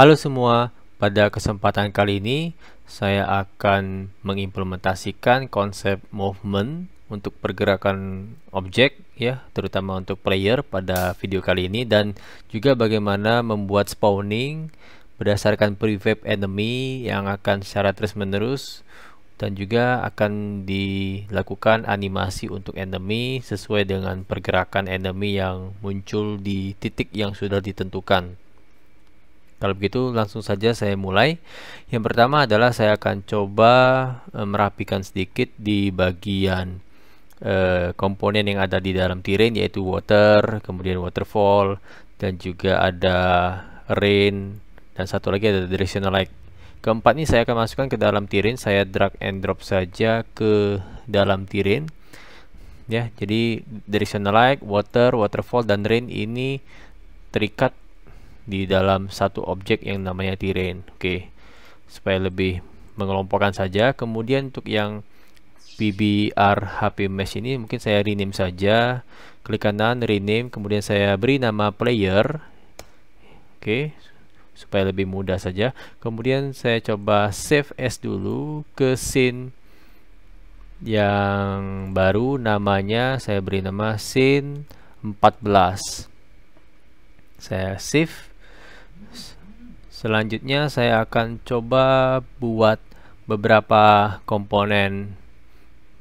Halo semua, pada kesempatan kali ini saya akan mengimplementasikan konsep movement untuk pergerakan objek ya, terutama untuk player pada video kali ini dan juga bagaimana membuat spawning berdasarkan prefab enemy yang akan secara terus-menerus dan juga akan dilakukan animasi untuk enemy sesuai dengan pergerakan enemy yang muncul di titik yang sudah ditentukan. Kalau begitu langsung saja saya mulai. Yang pertama adalah saya akan coba eh, merapikan sedikit di bagian e, komponen yang ada di dalam terrain yaitu water, kemudian waterfall dan juga ada rain dan satu lagi ada directional light. Keempat ini saya akan masukkan ke dalam terrain, saya drag and drop saja ke dalam terrain. Ya, jadi directional light, water, waterfall dan rain ini terikat di dalam satu objek yang namanya terrain. Oke. Supaya lebih mengelompokkan saja. Kemudian untuk yang PBR HP Mesh ini mungkin saya rename saja. Klik kanan rename, kemudian saya beri nama player. Oke. Supaya lebih mudah saja. Kemudian saya coba save as dulu ke scene yang baru namanya saya beri nama scene 14 saya save Selanjutnya saya akan coba buat beberapa komponen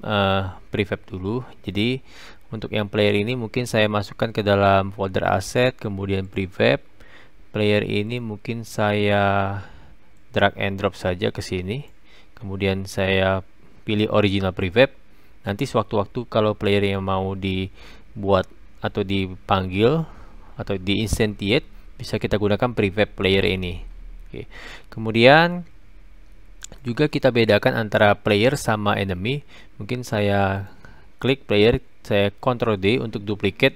uh, prefab dulu. Jadi untuk yang player ini mungkin saya masukkan ke dalam folder aset kemudian prefab. Player ini mungkin saya drag and drop saja ke sini. Kemudian saya pilih original prefab. Nanti sewaktu-waktu kalau player yang mau dibuat atau dipanggil atau diinstantiate bisa kita gunakan prefab player ini Oke. Kemudian juga kita bedakan antara player sama enemy. Mungkin saya klik player, saya Ctrl D untuk duplicate.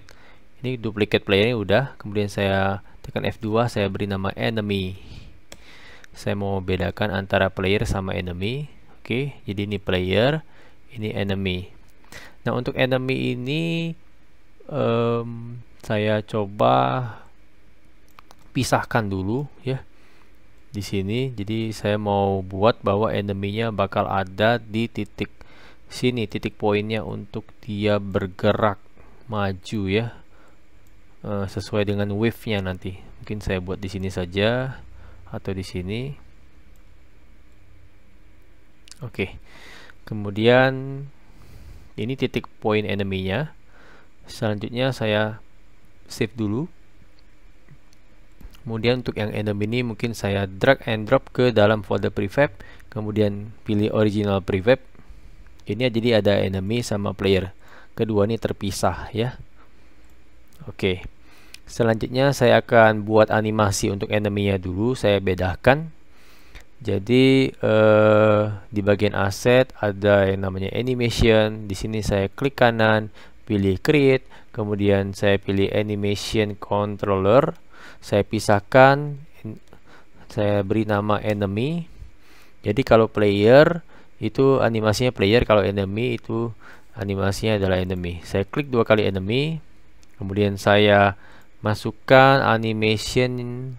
Ini duplicate playernya udah. Kemudian saya tekan F2, saya beri nama enemy. Saya mau bedakan antara player sama enemy. Oke, jadi ini player, ini enemy. Nah, untuk enemy ini um, saya coba pisahkan dulu ya di sini jadi saya mau buat bahwa enemy-nya bakal ada di titik sini titik poinnya untuk dia bergerak maju ya uh, sesuai dengan wave-nya nanti mungkin saya buat di sini saja atau di sini oke okay. kemudian ini titik poin enemy-nya selanjutnya saya save dulu kemudian untuk yang enemy ini mungkin saya drag and drop ke dalam folder prefab kemudian pilih original prefab ini jadi ada enemy sama player kedua ini terpisah ya oke okay. selanjutnya saya akan buat animasi untuk enemy-nya dulu saya bedakan jadi eh, di bagian aset ada yang namanya animation di sini saya klik kanan pilih create kemudian saya pilih animation controller saya pisahkan saya beri nama enemy jadi kalau player itu animasinya player kalau enemy itu animasinya adalah enemy saya klik dua kali enemy kemudian saya masukkan animation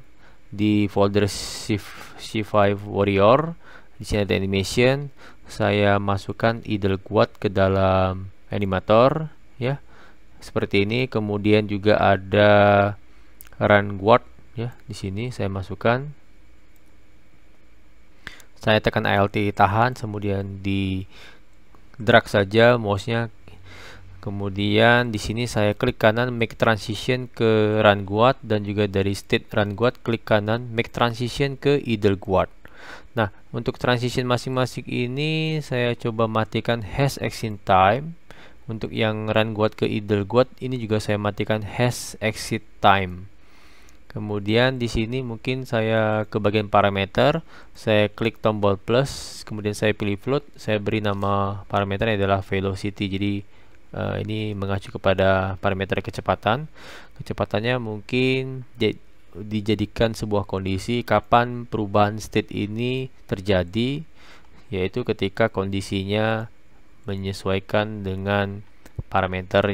di folder C5 warrior di sini ada animation saya masukkan idle quad ke dalam animator ya seperti ini kemudian juga ada Run Guard ya di sini saya masukkan saya tekan alt tahan kemudian di drag saja mouse-nya kemudian di sini saya klik kanan make transition ke run guard dan juga dari state run guard klik kanan make transition ke Idle guard nah untuk transition masing-masing ini saya coba matikan hash exit time untuk yang run guard ke Idle guard ini juga saya matikan hash exit time Kemudian di sini mungkin saya ke bagian parameter, saya klik tombol plus, kemudian saya pilih float, saya beri nama parameternya adalah velocity. Jadi uh, ini mengacu kepada parameter kecepatan. Kecepatannya mungkin dijadikan sebuah kondisi kapan perubahan state ini terjadi, yaitu ketika kondisinya menyesuaikan dengan parameter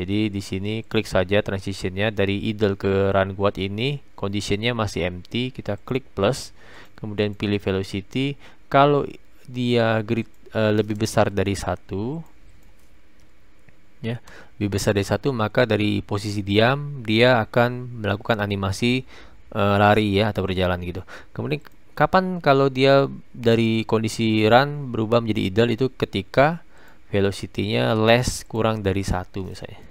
jadi di sini klik saja transitionnya dari idle ke run guard ini kondisinya masih empty, kita klik plus, kemudian pilih velocity. Kalau dia grid uh, lebih besar dari satu, ya lebih besar dari satu maka dari posisi diam dia akan melakukan animasi uh, lari ya atau berjalan gitu. Kemudian kapan kalau dia dari kondisi run berubah menjadi idle itu ketika velocity-nya less kurang dari satu misalnya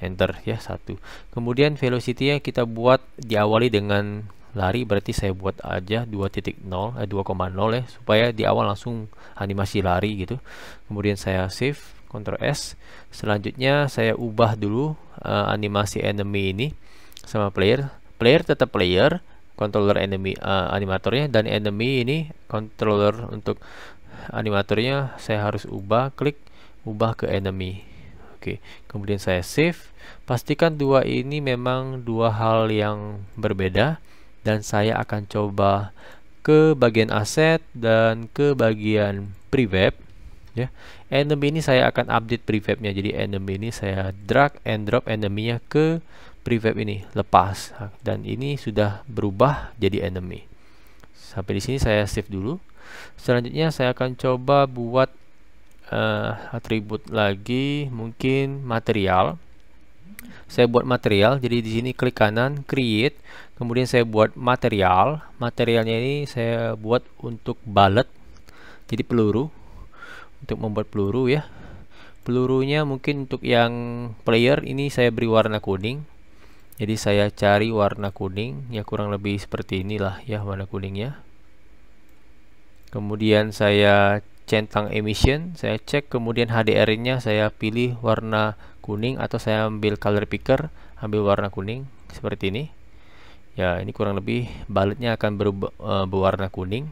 enter ya satu kemudian velocity nya kita buat diawali dengan lari berarti saya buat aja 2.0 eh, 2,0 ya supaya di awal langsung animasi lari gitu kemudian saya save Ctrl S selanjutnya saya ubah dulu uh, animasi enemy ini sama player player tetap player controller enemy uh, animatornya dan enemy ini controller untuk animatornya saya harus ubah klik ubah ke enemy Oke, kemudian saya save. Pastikan dua ini memang dua hal yang berbeda dan saya akan coba ke bagian aset dan ke bagian prefab ya. Enemy ini saya akan update prefabnya. Jadi enemy ini saya drag and drop enemy-nya ke prefab ini, lepas. Dan ini sudah berubah jadi enemy. Sampai di sini saya save dulu. Selanjutnya saya akan coba buat uh, atribut lagi mungkin material saya buat material jadi di sini klik kanan create kemudian saya buat material materialnya ini saya buat untuk balet jadi peluru untuk membuat peluru ya pelurunya mungkin untuk yang player ini saya beri warna kuning jadi saya cari warna kuning ya kurang lebih seperti inilah ya warna kuningnya kemudian saya centang emission saya cek kemudian HDR nya saya pilih warna kuning atau saya ambil color picker ambil warna kuning seperti ini ya ini kurang lebih bulletnya akan berubah, e, berwarna kuning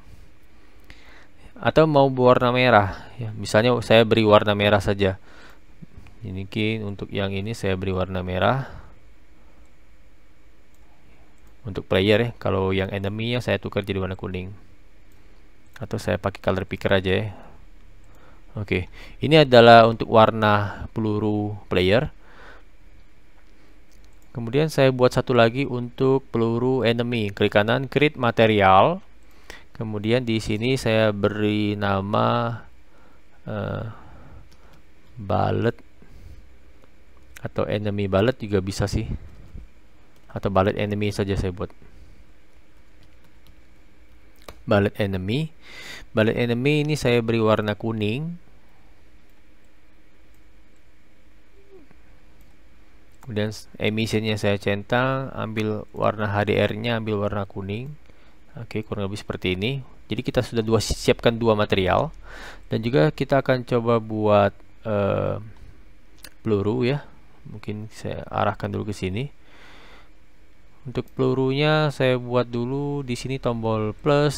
atau mau berwarna merah ya, misalnya saya beri warna merah saja ini untuk yang ini saya beri warna merah untuk player ya kalau yang enemy ya saya tukar jadi warna kuning atau saya pakai color picker aja ya Oke, okay. ini adalah untuk warna peluru player. Kemudian saya buat satu lagi untuk peluru enemy. Klik kanan, create material. Kemudian di sini saya beri nama uh, eh, bullet atau enemy bullet juga bisa sih. Atau bullet enemy saja saya buat. Bullet enemy. Bullet enemy ini saya beri warna kuning. kemudian emisinya saya centang ambil warna HDR nya ambil warna kuning oke kurang lebih seperti ini jadi kita sudah dua siapkan dua material dan juga kita akan coba buat uh, peluru ya mungkin saya arahkan dulu ke sini untuk pelurunya saya buat dulu di sini tombol plus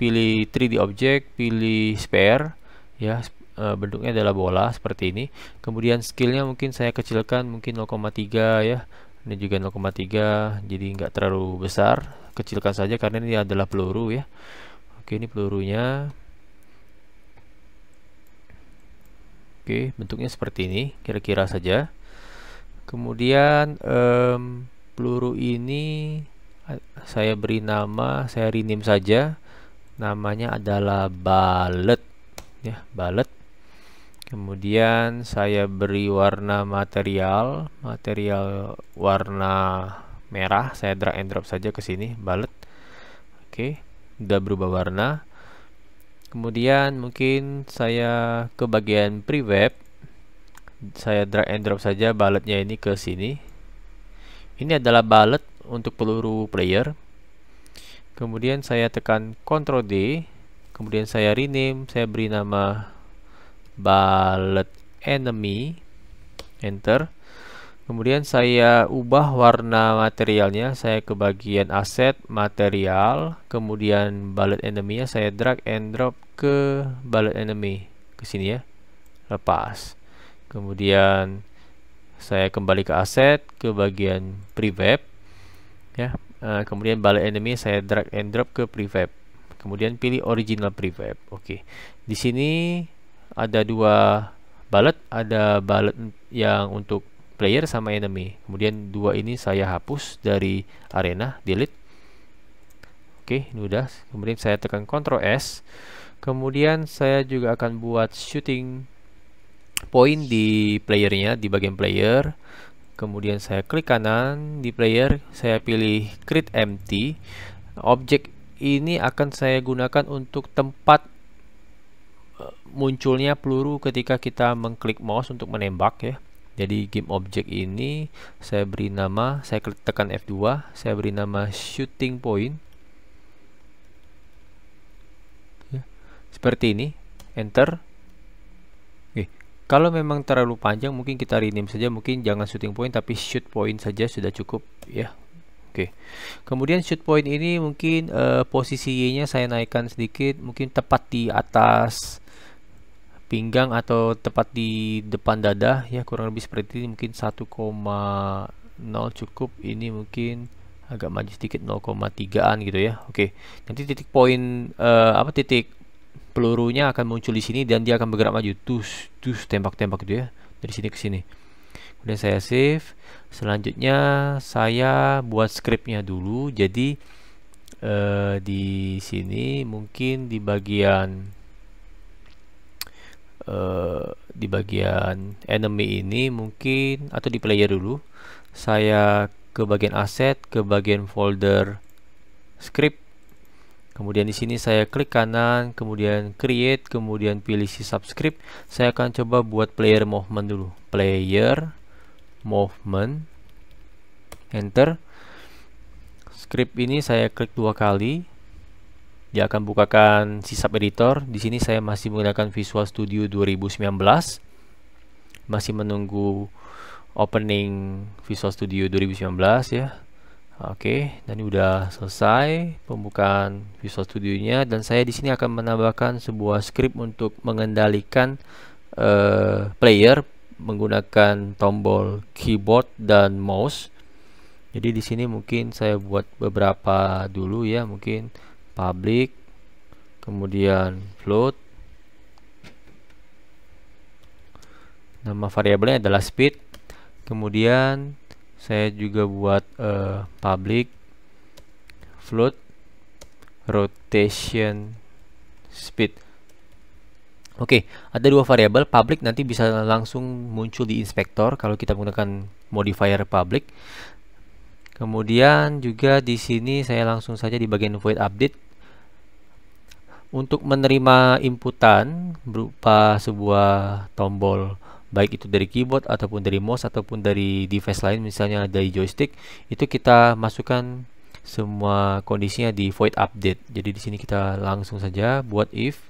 pilih 3D object pilih spare ya e, bentuknya adalah bola seperti ini kemudian skillnya mungkin saya kecilkan mungkin 0,3 ya ini juga 0,3 jadi nggak terlalu besar kecilkan saja karena ini adalah peluru ya oke ini pelurunya oke bentuknya seperti ini kira-kira saja kemudian um, peluru ini saya beri nama saya rename saja namanya adalah balet ya balet kemudian saya beri warna material material warna merah saya drag and drop saja ke sini balet oke okay. udah berubah warna kemudian mungkin saya ke bagian preweb saya drag and drop saja baletnya ini ke sini ini adalah balet untuk peluru player kemudian saya tekan Ctrl D kemudian saya rename saya beri nama bullet enemy enter kemudian saya ubah warna materialnya saya ke bagian aset material kemudian bullet enemy nya saya drag and drop ke bullet enemy ke sini ya lepas kemudian saya kembali ke aset ke bagian prefab ya eh, kemudian Bullet enemy saya drag and drop ke prefab kemudian pilih original prefab oke di sini ada dua balet ada balet yang untuk player sama enemy. Kemudian dua ini saya hapus dari arena, delete. Oke, ini udah. Kemudian saya tekan Ctrl S. Kemudian saya juga akan buat shooting point di playernya, di bagian player. Kemudian saya klik kanan di player, saya pilih create empty. Objek ini akan saya gunakan untuk tempat munculnya peluru ketika kita mengklik mouse untuk menembak ya jadi game object ini saya beri nama saya klik tekan F2 saya beri nama shooting point ya, seperti ini enter Oke. kalau memang terlalu panjang mungkin kita rename saja mungkin jangan shooting point tapi shoot point saja sudah cukup ya Oke, kemudian shoot point ini mungkin uh, posisi nya saya naikkan sedikit, mungkin tepat di atas pinggang atau tepat di depan dada ya kurang lebih seperti ini mungkin 1,0 cukup ini mungkin agak maju sedikit 0,3an gitu ya oke nanti titik poin uh, apa titik pelurunya akan muncul di sini dan dia akan bergerak maju tus tus tembak-tembak gitu ya dari sini ke sini kemudian saya save selanjutnya saya buat scriptnya dulu jadi uh, di sini mungkin di bagian Eh, di bagian enemy ini mungkin atau di player dulu saya ke bagian aset ke bagian folder script kemudian di sini saya klik kanan kemudian create kemudian pilih si subscript saya akan coba buat player movement dulu player movement enter script ini saya klik dua kali dia akan bukakan sisap editor. Di sini saya masih menggunakan Visual Studio 2019. Masih menunggu opening Visual Studio 2019 ya. Oke, dan ini udah selesai pembukaan Visual Studio-nya dan saya di sini akan menambahkan sebuah script untuk mengendalikan uh, player menggunakan tombol keyboard dan mouse. Jadi di sini mungkin saya buat beberapa dulu ya, mungkin public kemudian float nama variabelnya adalah speed kemudian saya juga buat uh, public float rotation speed oke okay, ada dua variabel public nanti bisa langsung muncul di inspector kalau kita menggunakan modifier public Kemudian juga di sini saya langsung saja di bagian void update untuk menerima inputan berupa sebuah tombol baik itu dari keyboard ataupun dari mouse ataupun dari device lain misalnya dari joystick itu kita masukkan semua kondisinya di void update. Jadi di sini kita langsung saja buat if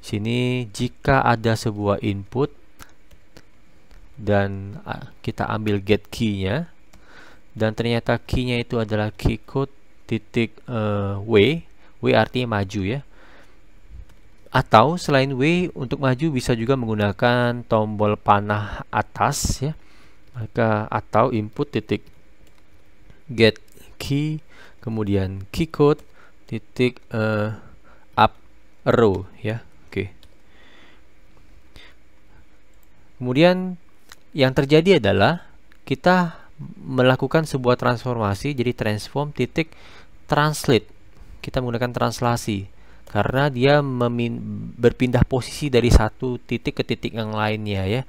sini jika ada sebuah input dan ah, kita ambil get key-nya dan ternyata key itu adalah key code titik uh, W W artinya maju ya atau selain W untuk maju bisa juga menggunakan tombol panah atas ya maka atau input titik get key kemudian key code titik uh, up row ya oke okay. kemudian yang terjadi adalah kita melakukan sebuah transformasi jadi transform titik translate kita menggunakan translasi karena dia berpindah posisi dari satu titik ke titik yang lainnya ya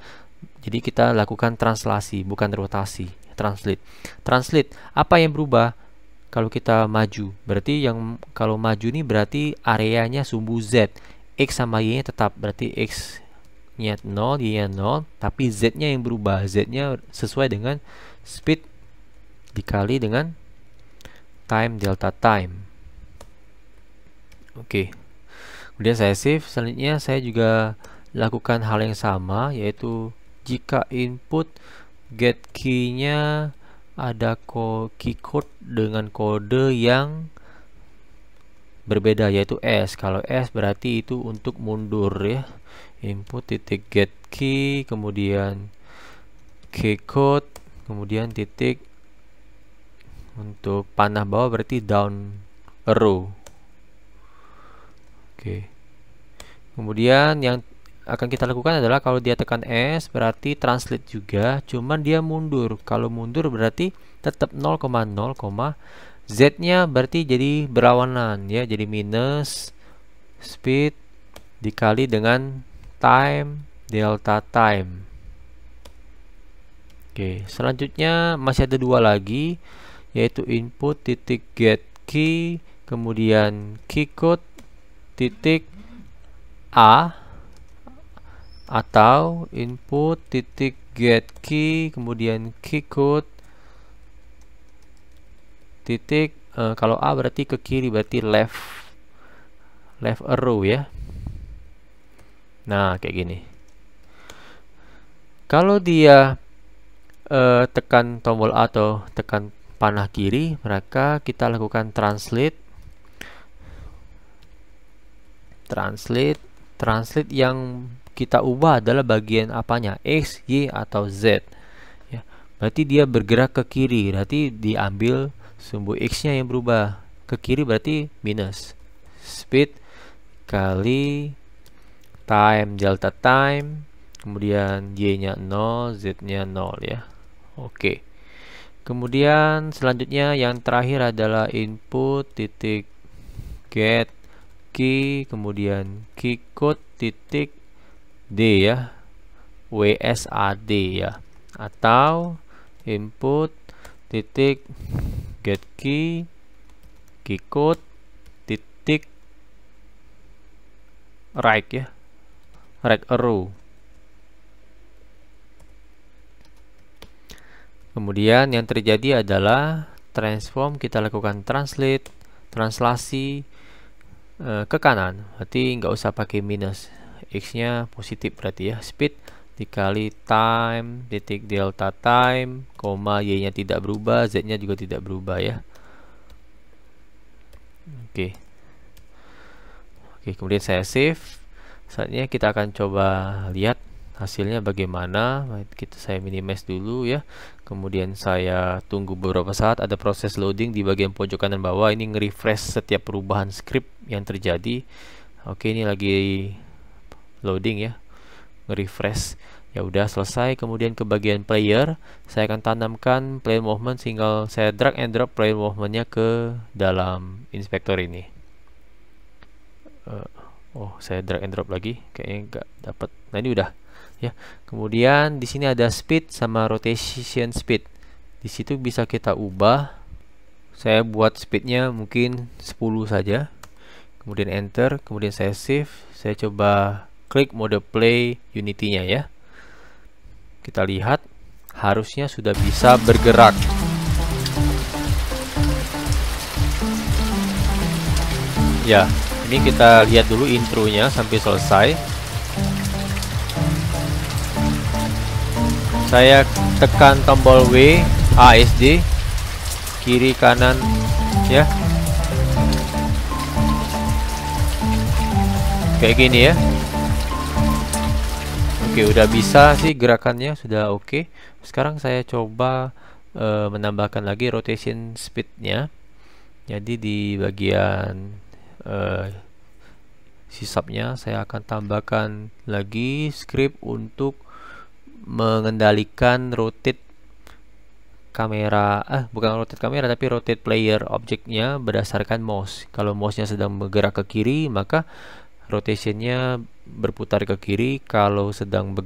jadi kita lakukan translasi bukan rotasi translate translate apa yang berubah kalau kita maju berarti yang kalau maju ini berarti areanya sumbu Z X sama Y nya tetap berarti X nya 0 Y nya 0 tapi Z nya yang berubah Z nya sesuai dengan speed dikali dengan time delta time oke okay. kemudian saya save selanjutnya saya juga lakukan hal yang sama yaitu jika input get key-nya ada key code dengan kode yang berbeda yaitu S kalau S berarti itu untuk mundur ya input titik get key kemudian key code kemudian titik untuk panah bawah berarti down arrow oke kemudian yang akan kita lakukan adalah kalau dia tekan S berarti translate juga cuman dia mundur kalau mundur berarti tetap 0,0, Z nya berarti jadi berlawanan ya jadi minus speed dikali dengan time delta time Oke, selanjutnya masih ada dua lagi yaitu input titik get key, kemudian key code titik a atau input titik get key kemudian key code titik uh, kalau a berarti ke kiri berarti left left arrow ya. Nah, kayak gini. Kalau dia eh, tekan tombol A atau tekan panah kiri mereka kita lakukan translate translate translate yang kita ubah adalah bagian apanya X, Y atau Z ya, berarti dia bergerak ke kiri berarti diambil sumbu X nya yang berubah ke kiri berarti minus speed kali time delta time kemudian Y nya 0 Z nya 0 ya Oke. Kemudian selanjutnya yang terakhir adalah input titik get key kemudian key code titik d ya WSAD ya atau input titik get key key code titik right ya right arrow Kemudian yang terjadi adalah transform kita lakukan translate, translasi e, ke kanan. Berarti nggak usah pakai minus. X-nya positif berarti ya. Speed dikali time titik delta time, koma Y-nya tidak berubah, Z-nya juga tidak berubah ya. Oke. Oke, kemudian saya save. Saatnya kita akan coba lihat hasilnya bagaimana kita saya minimize dulu ya kemudian saya tunggu beberapa saat ada proses loading di bagian pojok kanan bawah ini nge-refresh setiap perubahan script yang terjadi oke ini lagi loading ya nge-refresh ya udah selesai kemudian ke bagian player saya akan tanamkan player movement single saya drag and drop player movementnya ke dalam inspektor ini uh, oh saya drag and drop lagi kayaknya nggak dapat nah ini udah ya. Kemudian di sini ada speed sama rotation speed. Di situ bisa kita ubah. Saya buat speednya mungkin 10 saja. Kemudian enter, kemudian saya save saya coba klik mode play Unity-nya ya. Kita lihat harusnya sudah bisa bergerak. Ya, ini kita lihat dulu intronya sampai selesai. saya tekan tombol W ASD kiri kanan ya kayak gini ya oke udah bisa sih gerakannya sudah oke sekarang saya coba uh, menambahkan lagi rotation speednya jadi di bagian uh, sisapnya saya akan tambahkan lagi script untuk mengendalikan rotate kamera ah bukan rotate kamera tapi rotate player objeknya berdasarkan mouse kalau mouse nya sedang bergerak ke kiri maka rotationnya berputar ke kiri kalau sedang be,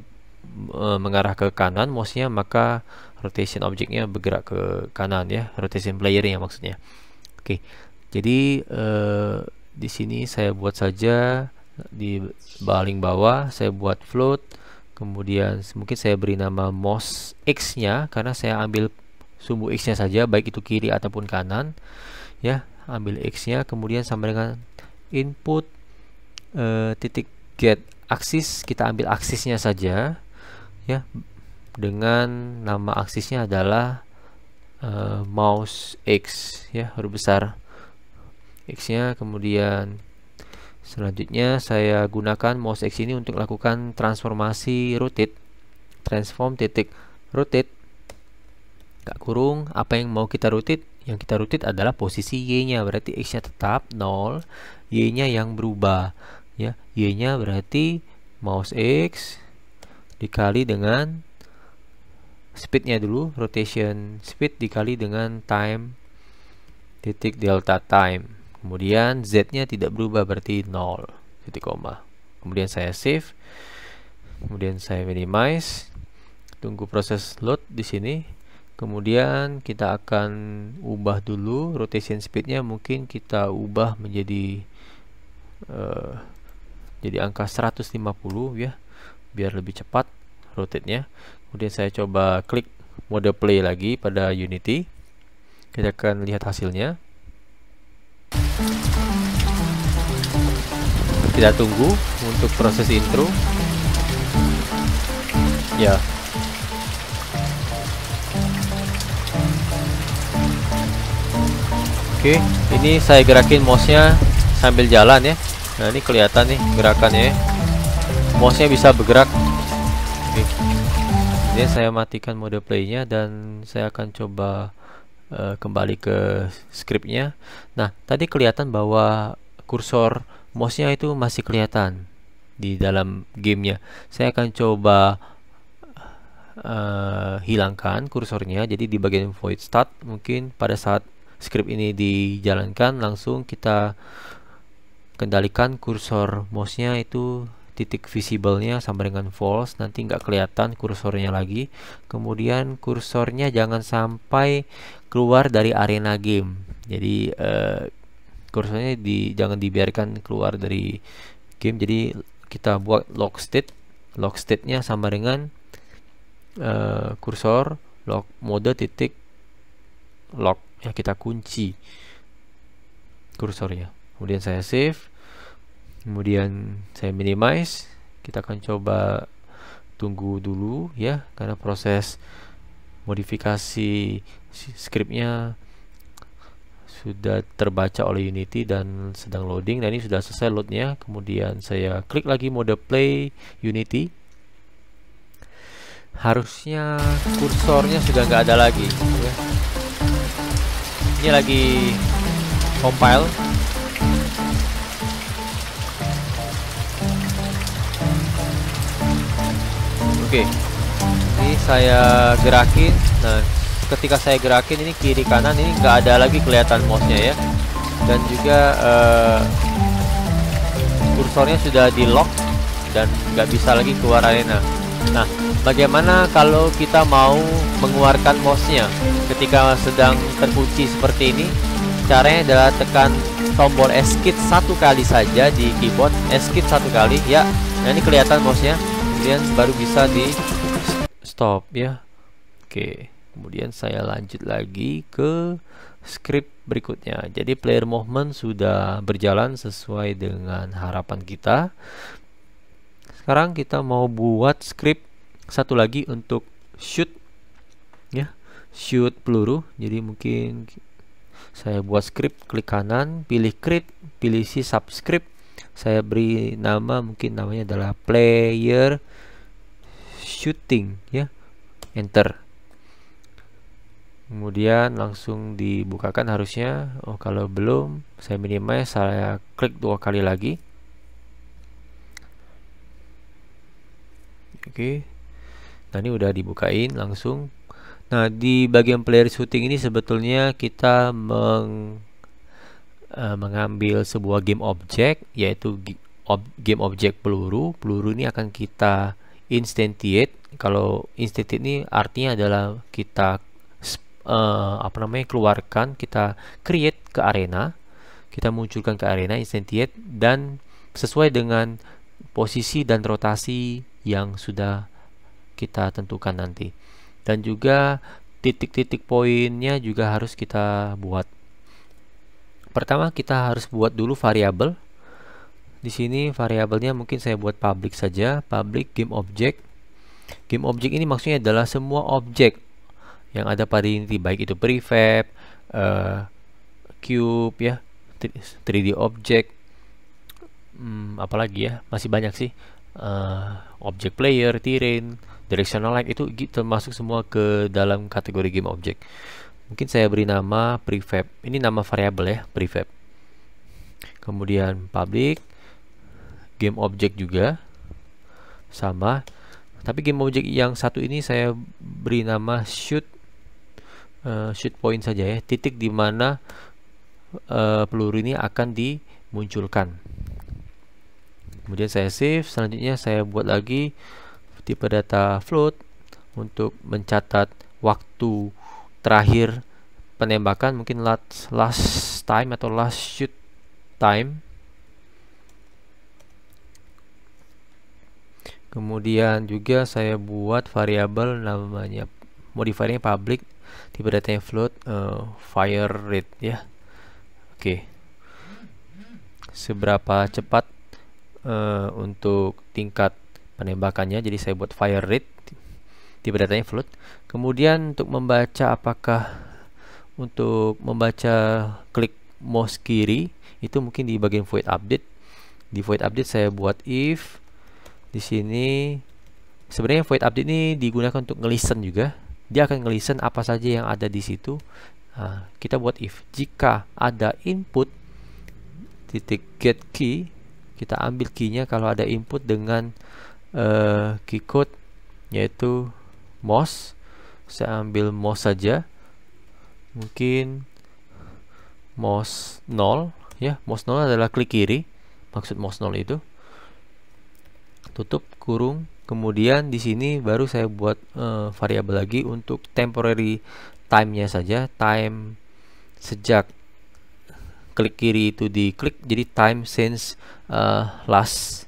e, mengarah ke kanan mouse nya maka rotation objeknya bergerak ke kanan ya rotation player playernya maksudnya oke jadi e, di sini saya buat saja di baling bawah saya buat float kemudian mungkin saya beri nama MOS X nya karena saya ambil sumbu X nya saja baik itu kiri ataupun kanan ya ambil X nya kemudian sama dengan input e, titik get axis kita ambil aksisnya saja ya dengan nama aksisnya adalah e, eh, mouse X ya huruf besar X nya kemudian Selanjutnya saya gunakan mouse X ini untuk lakukan transformasi rotate transform titik rotate gak kurung apa yang mau kita rotate yang kita rotate adalah posisi Y nya berarti X nya tetap 0 Y nya yang berubah ya Y nya berarti mouse X dikali dengan speednya dulu rotation speed dikali dengan time titik delta time Kemudian Z-nya tidak berubah berarti 0 titik koma. Kemudian saya save. Kemudian saya minimize. Tunggu proses load di sini. Kemudian kita akan ubah dulu rotation speed nya mungkin kita ubah menjadi uh, jadi angka 150 ya biar lebih cepat rotate-nya. Kemudian saya coba klik mode play lagi pada Unity. Kita akan lihat hasilnya. Kita tunggu untuk proses intro. Ya. Oke, ini saya gerakin mouse-nya sambil jalan ya. Nah, ini kelihatan nih gerakannya. Ya. Mouse-nya bisa bergerak. Oke. ini saya matikan mode play-nya dan saya akan coba Eh, kembali ke scriptnya nah tadi kelihatan bahwa kursor mouse-nya itu masih kelihatan di dalam gamenya saya akan coba uh, hilangkan kursornya jadi di bagian void start mungkin pada saat script ini dijalankan langsung kita kendalikan kursor mouse nya itu titik visible-nya sama dengan false nanti nggak kelihatan kursornya lagi kemudian kursornya jangan sampai keluar dari arena game. Jadi uh, eh, kursornya di jangan dibiarkan keluar dari game. Jadi kita buat lock state, lock state-nya sama dengan uh, kursor lock mode titik lock ya kita kunci kursornya. Kemudian saya save, kemudian saya minimize. Kita akan coba tunggu dulu ya karena proses modifikasi Scriptnya sudah terbaca oleh Unity dan sedang loading. Nah ini sudah selesai loadnya. Kemudian saya klik lagi mode play Unity. Harusnya kursornya sudah nggak ada lagi. Ya. Ini lagi compile. Oke, ini saya gerakin. Nah ketika saya gerakin ini kiri kanan ini nggak ada lagi kelihatan mouse-nya ya dan juga uh, kursornya sudah di lock dan nggak bisa lagi keluar arena nah bagaimana kalau kita mau mengeluarkan mouse-nya ketika sedang terkunci seperti ini caranya adalah tekan tombol escape satu kali saja di keyboard escape satu kali ya nah ini kelihatan mouse-nya kemudian baru bisa di stop ya oke okay kemudian saya lanjut lagi ke script berikutnya jadi player movement sudah berjalan sesuai dengan harapan kita sekarang kita mau buat script satu lagi untuk shoot ya shoot peluru jadi mungkin saya buat script klik kanan pilih script pilih si subscript saya beri nama mungkin namanya adalah player shooting ya enter kemudian langsung dibukakan harusnya oh kalau belum saya minimize saya klik dua kali lagi oke okay. nah ini udah dibukain langsung nah di bagian player shooting ini sebetulnya kita meng eh, mengambil sebuah game object yaitu game object peluru peluru ini akan kita instantiate kalau instantiate ini artinya adalah kita uh, apa namanya keluarkan kita create ke arena kita munculkan ke arena instantiate dan sesuai dengan posisi dan rotasi yang sudah kita tentukan nanti dan juga titik-titik poinnya juga harus kita buat pertama kita harus buat dulu variabel di sini variabelnya mungkin saya buat public saja public game object game object ini maksudnya adalah semua objek yang ada pada Unity baik itu prefab, uh, cube ya, 3D object, hmm, apalagi ya masih banyak sih uh, object player, terrain, directional light itu termasuk semua ke dalam kategori game object. Mungkin saya beri nama prefab. Ini nama variabel ya prefab. Kemudian public, game object juga sama tapi game object yang satu ini saya beri nama shoot uh, eh, shoot point saja ya titik di mana uh, peluru ini akan dimunculkan kemudian saya save selanjutnya saya buat lagi tipe data float untuk mencatat waktu terakhir penembakan mungkin last, last time atau last shoot time kemudian juga saya buat variabel namanya modifiernya public tipe data yang float uh, fire rate ya oke seberapa cepat uh, untuk tingkat penembakannya jadi saya buat fire rate tipe datanya float kemudian untuk membaca apakah untuk membaca klik mouse kiri itu mungkin di bagian void update di void update saya buat if di sini sebenarnya void update ini digunakan untuk ngelisten juga dia akan ngelisten apa saja yang ada di situ nah, kita buat if jika ada input titik get key kita ambil keynya kalau ada input dengan uh, key code yaitu mouse saya ambil mouse saja mungkin mouse 0 ya mouse 0 adalah klik kiri maksud mouse 0 itu tutup kurung kemudian di sini baru saya buat uh, variabel lagi untuk temporary time-nya saja time sejak klik kiri itu klik, jadi time since uh, last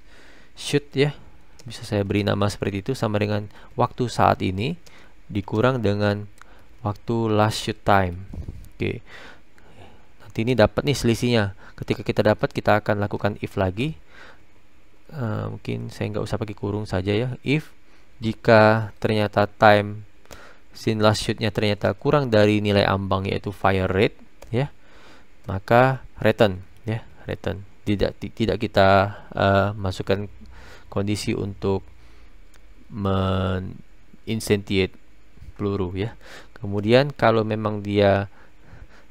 shoot ya bisa saya beri nama seperti itu sama dengan waktu saat ini dikurang dengan waktu last shoot time oke okay. nanti ini dapat nih selisihnya ketika kita dapat kita akan lakukan if lagi Eh, mungkin saya nggak usah pakai kurung saja ya if jika ternyata time scene last shootnya ternyata kurang dari nilai ambang yaitu fire rate ya maka return ya return tidak tidak kita uh, masukkan kondisi untuk meninsentiate peluru ya kemudian kalau memang dia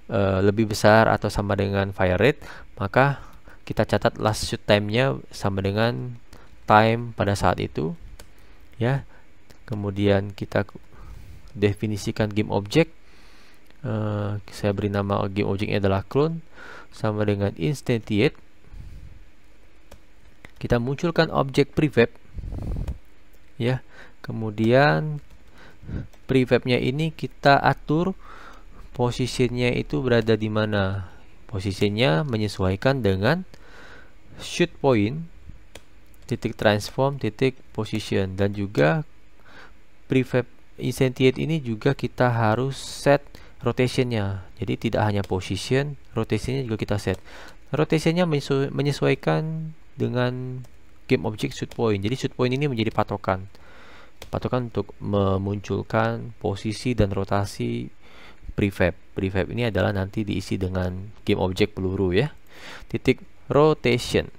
uh, lebih besar atau sama dengan fire rate maka kita catat last shoot time-nya sama dengan time pada saat itu ya kemudian kita definisikan game object uh, saya beri nama game objectnya adalah clone sama dengan instantiate kita munculkan objek prefab ya kemudian prefabnya ini kita atur posisinya itu berada di mana posisinya menyesuaikan dengan shoot point titik transform titik position dan juga prefab instantiate ini juga kita harus set rotationnya jadi tidak hanya position rotationnya juga kita set rotationnya menyesuaikan dengan game object shoot point jadi shoot point ini menjadi patokan patokan untuk memunculkan posisi dan rotasi prefab prefab ini adalah nanti diisi dengan game object peluru ya titik rotation.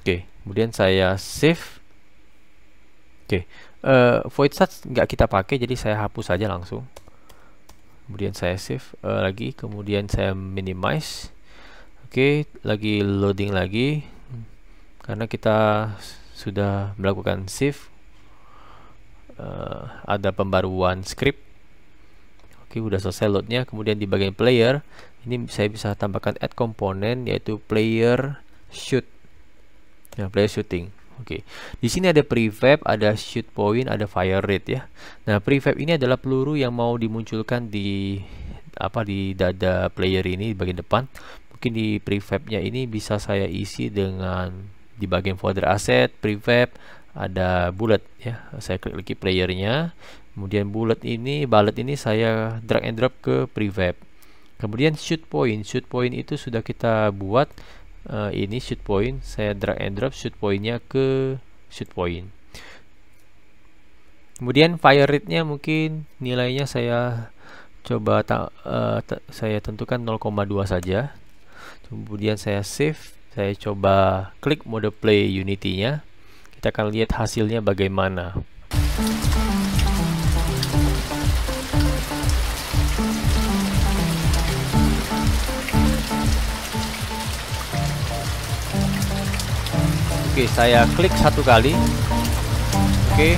Oke, kemudian saya save. Oke, uh, void search nggak kita pakai, jadi saya hapus saja langsung. Kemudian saya save uh, lagi, kemudian saya minimize. Oke, lagi loading lagi, karena kita sudah melakukan save. Uh, ada pembaruan script. Oke, udah selesai loadnya. Kemudian di bagian player, ini saya bisa tambahkan add komponen yaitu player shoot ya player shooting oke di sini ada prefab ada shoot point ada fire rate ya nah prefab ini adalah peluru yang mau dimunculkan di apa di dada player ini di bagian depan mungkin di prefabnya ini bisa saya isi dengan di bagian folder asset prefab ada bullet ya saya klik lagi playernya kemudian bullet ini bullet ini saya drag and drop ke prefab kemudian shoot point shoot point itu sudah kita buat uh, ini shoot point saya drag and drop shoot pointnya ke shoot point kemudian fire rate nya mungkin nilainya saya coba ta, uh, eh, ta, saya tentukan 0,2 saja kemudian saya save saya coba klik mode play unity nya kita akan lihat hasilnya bagaimana Oke, saya klik satu kali. Oke.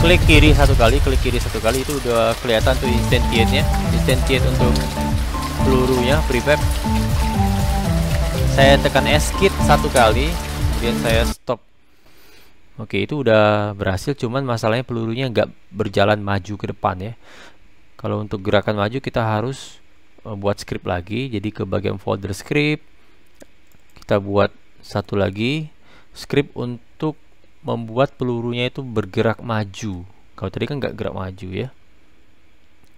Klik kiri satu kali, klik kiri satu kali itu udah kelihatan tuh instantiate-nya. Instantiate untuk pelurunya prefab. Saya tekan escape satu kali, kemudian saya stop. Oke, itu udah berhasil cuman masalahnya pelurunya nggak berjalan maju ke depan ya. Kalau untuk gerakan maju kita harus eh, buat script lagi jadi ke bagian folder script kita buat satu lagi script untuk membuat pelurunya itu bergerak maju kalau tadi kan nggak gerak maju ya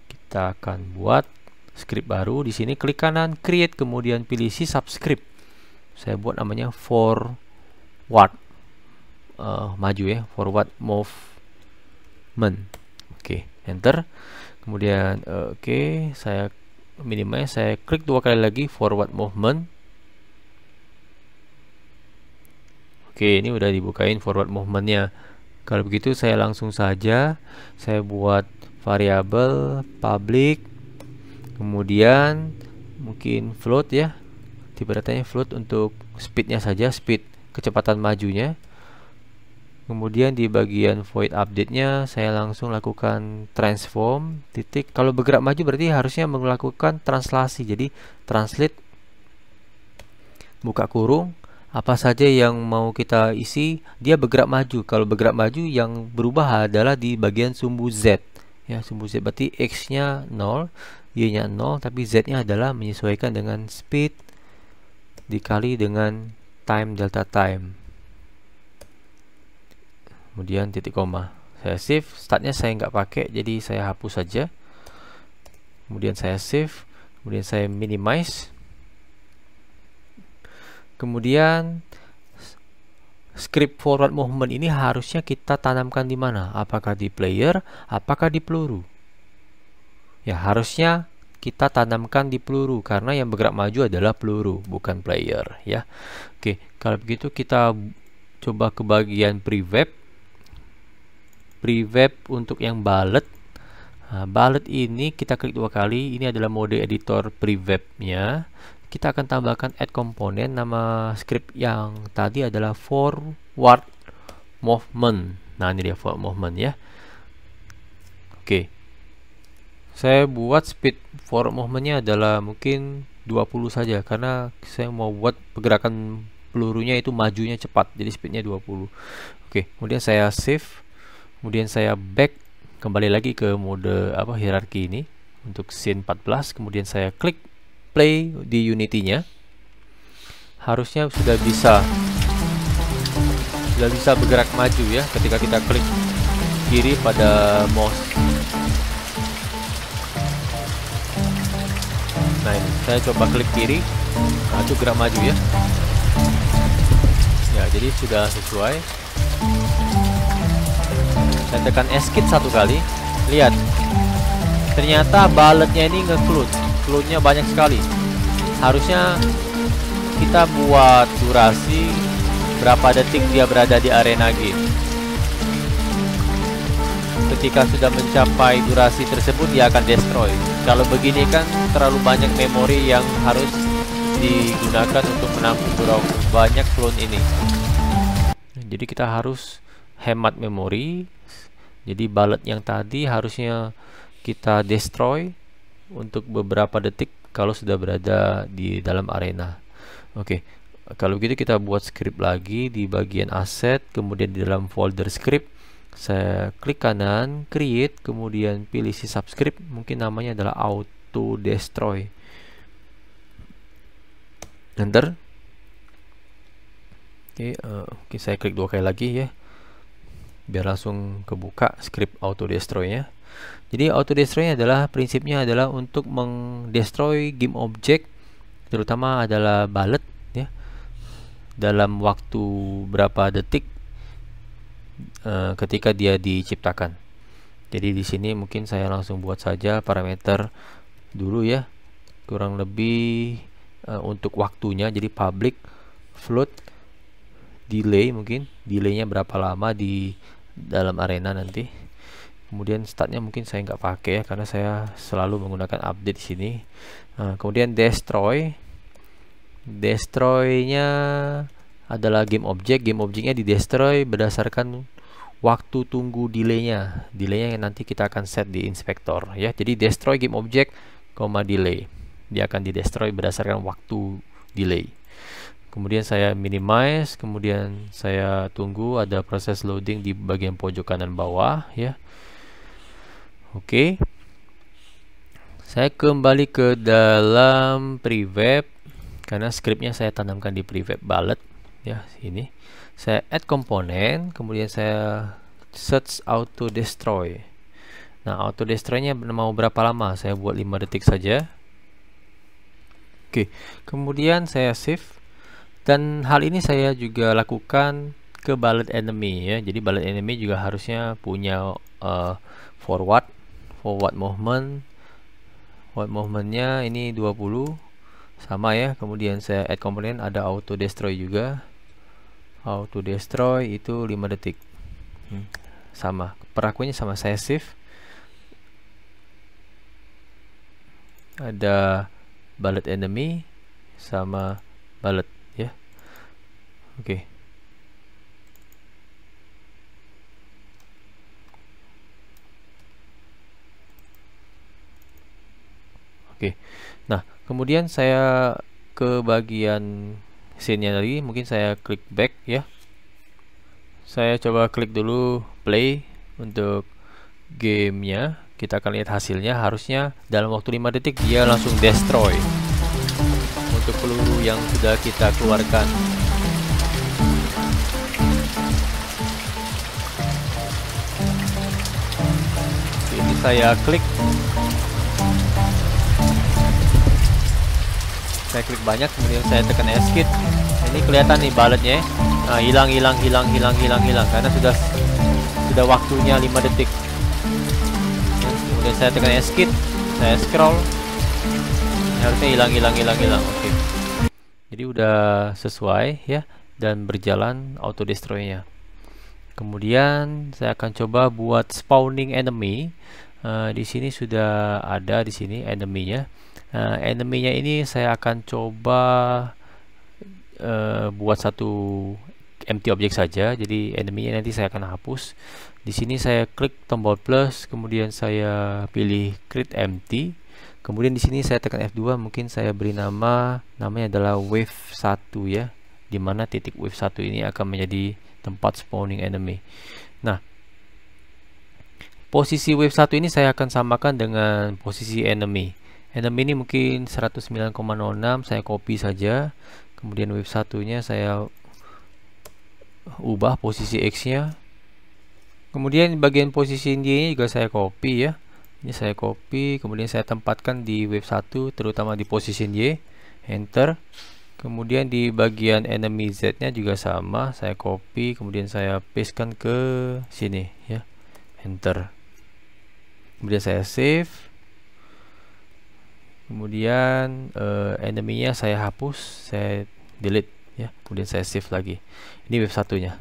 kita akan buat script baru di sini klik kanan create kemudian pilih si subscript saya buat namanya forward uh, eh, maju ya forward movement oke okay, enter kemudian uh, oke okay, saya minimize saya klik dua kali lagi forward movement Oke, ini udah dibukain forward movementnya. Kalau begitu saya langsung saja saya buat variabel public kemudian mungkin float ya. tiba datanya float untuk speednya saja, speed kecepatan majunya. Kemudian di bagian void update-nya saya langsung lakukan transform titik. Kalau bergerak maju berarti harusnya melakukan translasi. Jadi translate buka kurung apa saja yang mau kita isi dia bergerak maju kalau bergerak maju yang berubah adalah di bagian sumbu Z ya sumbu Z berarti X nya 0 Y nya 0 tapi Z nya adalah menyesuaikan dengan speed dikali dengan time delta time kemudian titik koma saya save startnya saya nggak pakai jadi saya hapus saja kemudian saya save kemudian saya minimize Kemudian script forward movement ini harusnya kita tanamkan di mana? Apakah di player, apakah di peluru? Ya, harusnya kita tanamkan di peluru karena yang bergerak maju adalah peluru, bukan player, ya. Oke, kalau begitu kita coba ke bagian prevap. Prevap untuk yang balet Nah, bullet ini kita klik dua kali, ini adalah mode editor prevapnya kita akan tambahkan add komponen nama script yang tadi adalah forward movement nah ini dia forward movement ya oke saya buat speed forward movementnya adalah mungkin 20 saja karena saya mau buat pergerakan pelurunya itu majunya cepat jadi speednya 20 oke kemudian saya save kemudian saya back kembali lagi ke mode apa hierarki ini untuk scene 14 kemudian saya klik play di Unity-nya. Harusnya sudah bisa sudah bisa bergerak maju ya ketika kita klik kiri pada mouse. Nah, ini saya coba klik kiri. Nah, itu gerak maju ya. Ya, jadi sudah sesuai. Saya tekan escape satu kali. Lihat. Ternyata baletnya ini nge-close uploadnya banyak sekali harusnya kita buat durasi berapa detik dia berada di arena game ketika sudah mencapai durasi tersebut dia akan destroy kalau begini kan terlalu banyak memori yang harus digunakan untuk menampung berapa banyak clone ini jadi kita harus hemat memori jadi balet yang tadi harusnya kita destroy untuk beberapa detik kalau sudah berada di dalam arena. Oke, okay. kalau begitu kita buat script lagi di bagian aset, kemudian di dalam folder script saya klik kanan, create, kemudian pilih si subscript, mungkin namanya adalah auto destroy. Enter. Oke, okay, uh, eh, okay, saya klik dua kali lagi ya. Biar langsung kebuka script auto destroy-nya. Jadi auto destroy adalah prinsipnya adalah untuk mendestroy game object terutama adalah bullet ya dalam waktu berapa detik uh, ketika dia diciptakan. Jadi di sini mungkin saya langsung buat saja parameter dulu ya kurang lebih uh, untuk waktunya jadi public float delay mungkin delaynya berapa lama di dalam arena nanti kemudian startnya mungkin saya nggak pakai ya karena saya selalu menggunakan update di sini nah, kemudian destroy destroynya adalah game object game objectnya di destroy berdasarkan waktu tunggu delaynya delaynya yang nanti kita akan set di inspector ya jadi destroy game object koma delay dia akan di destroy berdasarkan waktu delay kemudian saya minimize kemudian saya tunggu ada proses loading di bagian pojok kanan bawah ya Oke. Saya kembali ke dalam prevap karena scriptnya saya tanamkan di prevap bullet ya sini. Saya add komponen, kemudian saya search auto destroy. Nah, auto destroy-nya mau berapa lama? Saya buat 5 detik saja. Oke, kemudian saya save dan hal ini saya juga lakukan ke bullet enemy ya. Jadi bullet enemy juga harusnya punya uh, forward forward movement forward movementnya ini 20 sama ya kemudian saya add komponen ada auto destroy juga auto destroy itu 5 detik hmm. sama perakunya sama saya shift ada bullet enemy sama bullet ya oke okay. Oke. Nah, kemudian saya ke bagian scene-nya lagi, mungkin saya klik back ya. Saya coba klik dulu play untuk gamenya. Kita akan lihat hasilnya. Harusnya dalam waktu 5 detik dia langsung destroy untuk peluru yang sudah kita keluarkan. Ini saya klik saya klik banyak kemudian saya tekan escape ini kelihatan nih baletnya nah, hilang hilang hilang hilang hilang hilang karena sudah sudah waktunya 5 detik kemudian saya tekan escape saya scroll ini harusnya hilang hilang hilang hilang oke jadi udah sesuai ya dan berjalan auto destroy nya kemudian saya akan coba buat spawning enemy uh, di sini sudah ada di sini enemy-nya Nah, enemy-nya ini saya akan coba uh, buat satu empty object saja. Jadi enemy-nya nanti saya akan hapus. Di sini saya klik tombol plus, kemudian saya pilih create empty. Kemudian di sini saya tekan F2, mungkin saya beri nama namanya adalah wave 1 ya. Di mana titik wave 1 ini akan menjadi tempat spawning enemy. Nah, posisi wave 1 ini saya akan samakan dengan posisi enemy Enemy ini mungkin 109,06 saya copy saja. Kemudian wave satunya saya ubah posisi X-nya. Kemudian bagian posisi ini juga saya copy ya. Ini saya copy, kemudian saya tempatkan di wave 1 terutama di posisi Y. Enter. Kemudian di bagian enemy Z-nya juga sama, saya copy, kemudian saya paste kan ke sini ya. Enter. Kemudian saya save kemudian uh, enemy-nya saya hapus saya delete ya kemudian saya save lagi ini web satunya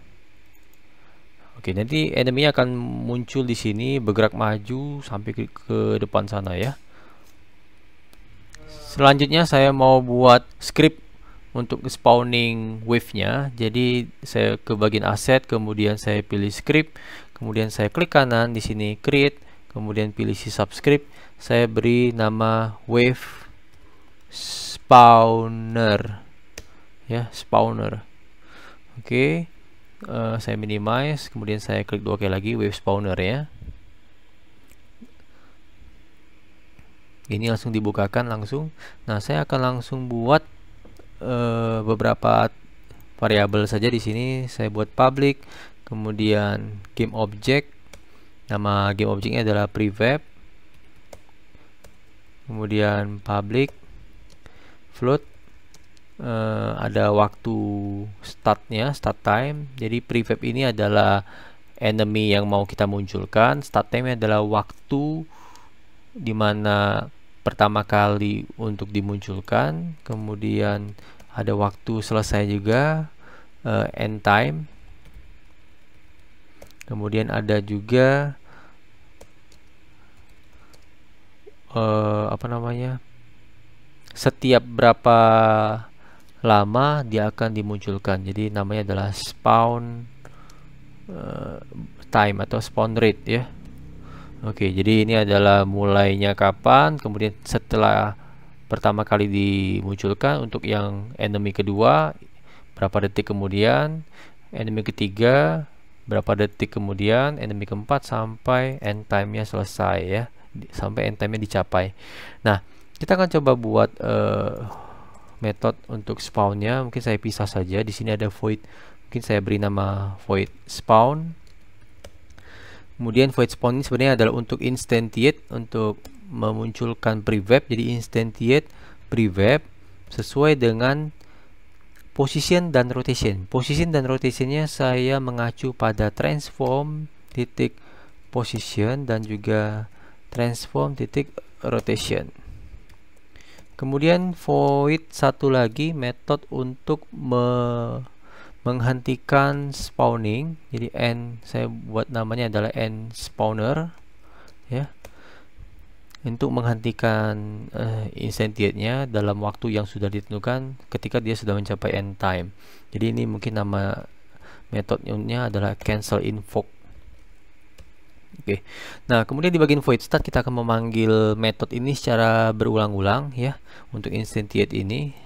oke nanti enemy nya akan muncul di sini bergerak maju sampai ke, ke depan sana ya selanjutnya saya mau buat script untuk spawning wave-nya jadi saya ke bagian aset kemudian saya pilih script kemudian saya klik kanan di sini create kemudian pilih si subscript saya beri nama wave spawner ya spawner oke okay. uh, eh, saya minimize kemudian saya klik dua kali lagi wave spawner ya ini langsung dibukakan langsung nah saya akan langsung buat uh, beberapa variabel saja di sini saya buat public kemudian game object nama game objectnya adalah prevap kemudian public float uh, ada waktu startnya start time jadi prefab ini adalah enemy yang mau kita munculkan start time adalah waktu dimana pertama kali untuk dimunculkan kemudian ada waktu selesai juga uh, end time kemudian ada juga uh, apa namanya setiap berapa lama dia akan dimunculkan jadi namanya adalah spawn uh, time atau spawn rate ya oke jadi ini adalah mulainya kapan kemudian setelah pertama kali dimunculkan untuk yang enemy kedua berapa detik kemudian enemy ketiga berapa detik kemudian enemy keempat sampai end time nya selesai ya sampai end time-nya dicapai. Nah, kita akan coba buat uh, eh, metode untuk spawn-nya. Mungkin saya pisah saja. Di sini ada void. Mungkin saya beri nama void spawn. Kemudian void spawn ini sebenarnya adalah untuk instantiate untuk memunculkan prefab. Jadi instantiate prefab sesuai dengan position dan rotation. Position dan rotationnya saya mengacu pada transform titik position dan juga transform titik rotation kemudian void satu lagi metode untuk me menghentikan spawning jadi n saya buat namanya adalah n spawner ya untuk menghentikan uh, eh, nya dalam waktu yang sudah ditentukan ketika dia sudah mencapai end time jadi ini mungkin nama metodenya adalah cancel invoke Oke. Nah, kemudian di bagian void start kita akan memanggil metode ini secara berulang-ulang ya untuk instantiate ini.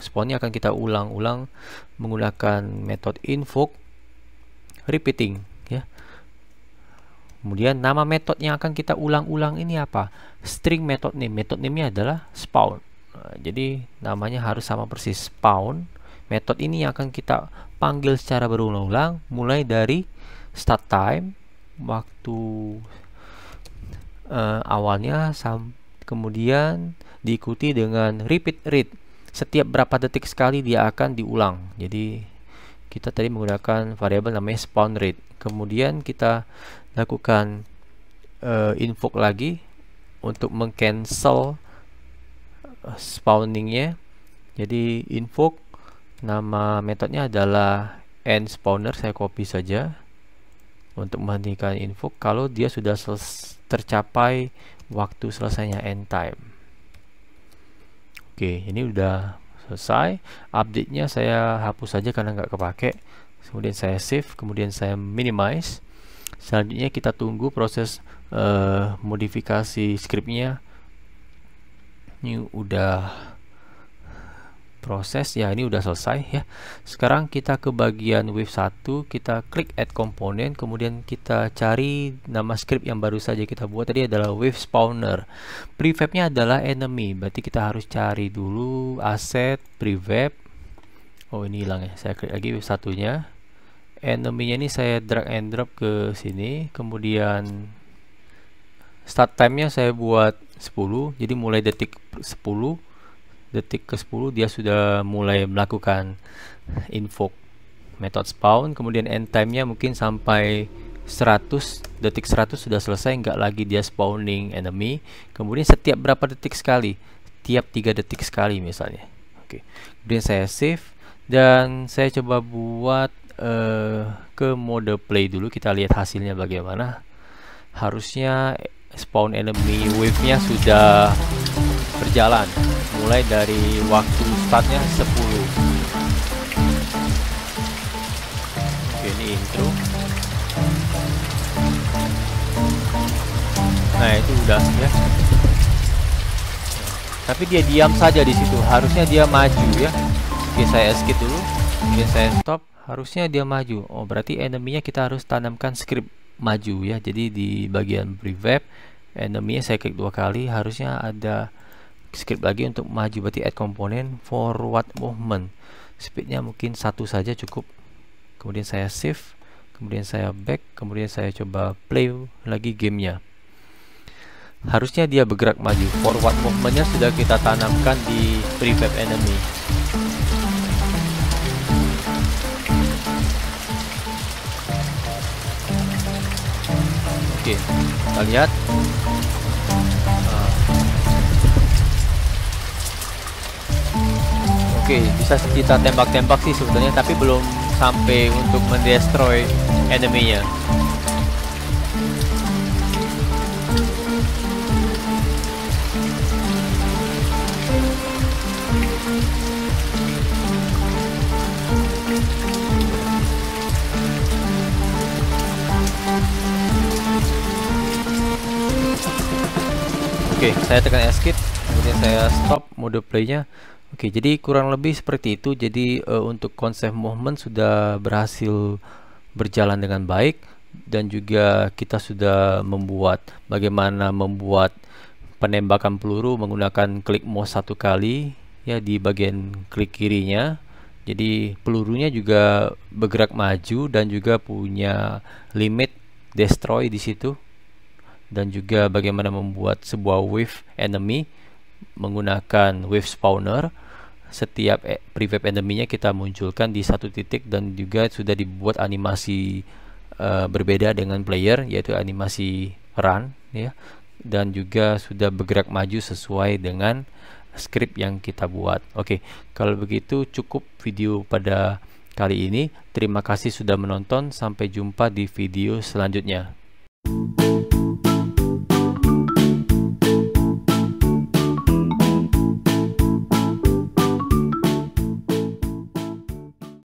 Spawnnya akan kita ulang-ulang menggunakan metode invoke repeating ya. Kemudian nama metode yang akan kita ulang-ulang ini apa? String metode name. Metode name adalah spawn. Nah, jadi namanya harus sama persis spawn. Metode ini yang akan kita panggil secara berulang-ulang mulai dari start time waktu uh, awalnya sam kemudian diikuti dengan repeat read setiap berapa detik sekali dia akan diulang jadi kita tadi menggunakan variabel namanya spawn rate kemudian kita lakukan uh, eh, invoke lagi untuk mengcancel eh, spawningnya jadi invoke nama metodenya adalah end spawner saya copy saja untuk menghentikan Info kalau dia sudah tercapai waktu selesainya end time. Oke, ini udah selesai. Update-nya saya hapus saja karena nggak kepake. Kemudian saya save, kemudian saya minimize. Selanjutnya kita tunggu proses uh, modifikasi scriptnya. Ini udah proses ya ini udah selesai ya sekarang kita ke bagian wave 1 kita klik add component kemudian kita cari nama script yang baru saja kita buat tadi adalah wave spawner prefabnya adalah enemy berarti kita harus cari dulu aset prefab oh ini hilang ya saya klik lagi wave satunya enemy-nya ini saya drag and drop ke sini kemudian start time-nya saya buat 10 jadi mulai detik 10 detik ke-10 dia sudah mulai melakukan invoke method spawn kemudian end time-nya mungkin sampai 100 detik 100 sudah selesai nggak lagi dia spawning enemy kemudian setiap berapa detik sekali tiap 3 detik sekali misalnya oke okay. kemudian saya save dan saya coba buat uh, ke mode play dulu kita lihat hasilnya bagaimana harusnya spawn enemy wave-nya sudah jalan mulai dari waktu startnya 10 Oke, ini intro nah itu udah ya tapi dia diam saja di situ harusnya dia maju ya oke saya skip dulu oke saya stop harusnya dia maju oh berarti enemy-nya kita harus tanamkan script maju ya jadi di bagian prefab enemy-nya saya klik dua kali harusnya ada skip lagi untuk maju berarti add komponen forward movement speednya mungkin satu saja cukup kemudian saya save kemudian saya back kemudian saya coba play lagi gamenya harusnya dia bergerak maju forward movementnya sudah kita tanamkan di prefab enemy oke kita lihat oke okay, bisa kita tembak-tembak sih sebetulnya tapi belum sampai untuk mendestroy enemy-nya Oke, okay, saya tekan escape, kemudian saya stop mode playnya. Oke, jadi kurang lebih seperti itu. Jadi e, untuk konsep movement sudah berhasil berjalan dengan baik dan juga kita sudah membuat bagaimana membuat penembakan peluru menggunakan klik mouse satu kali ya di bagian klik kirinya. Jadi pelurunya juga bergerak maju dan juga punya limit destroy di situ dan juga bagaimana membuat sebuah wave enemy menggunakan wave spawner setiap eh, preview endeminya kita munculkan di satu titik dan juga sudah dibuat animasi uh, berbeda dengan player yaitu animasi run ya dan juga sudah bergerak maju sesuai dengan script yang kita buat. Oke, okay. kalau begitu cukup video pada kali ini. Terima kasih sudah menonton. Sampai jumpa di video selanjutnya. Thank you